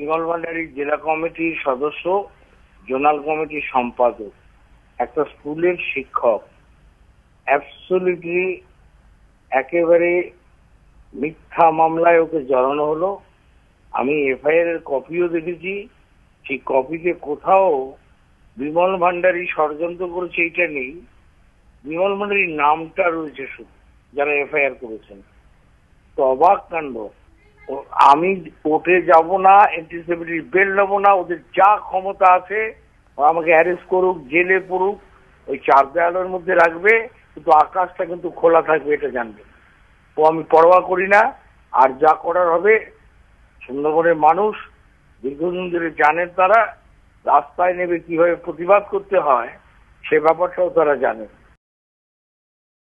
সিঙ্গলভান্ডারি জেলা কমিটির সদস্য জোনাল কমিটির সম্পাদক একটা স্কুলের শিক্ষক অ্যাবসলিউটলি একেবারে মিথ্যা মামলায় ওকে জড়ানো হলো আমি এফআইআর এর কপিও দেখেছি সেই কপিতে কোথাও বিমল ভান্ডারী ষড়যন্ত্র করেছে এইটা নেই বিমল ভান্ডারীর নামটা রয়েছে শুধু যারা এফআইআর করেছেন তো অবাক কাণ্ড আমি কোর্টে যাব না অ্যান্টিসিপেটরি বেল নেবো না ওদের যা ক্ষমতা আছে আমাকে অ্যারেস্ট করুক জেলে পড়ুক ওই চার দেয়ালের মধ্যে রাখবে কিন্তু আকাশটা কিন্তু খোলা থাকবে এটা জানবে ও আমি পরোয়া করি না আর যা করার হবে সুন্দরবনের মানুষ দীর্ঘদিন ধরে জানেন তারা রাস্তায় নেবে কিভাবে প্রতিবাদ করতে হয় সে ব্যাপারটাও তারা জানেন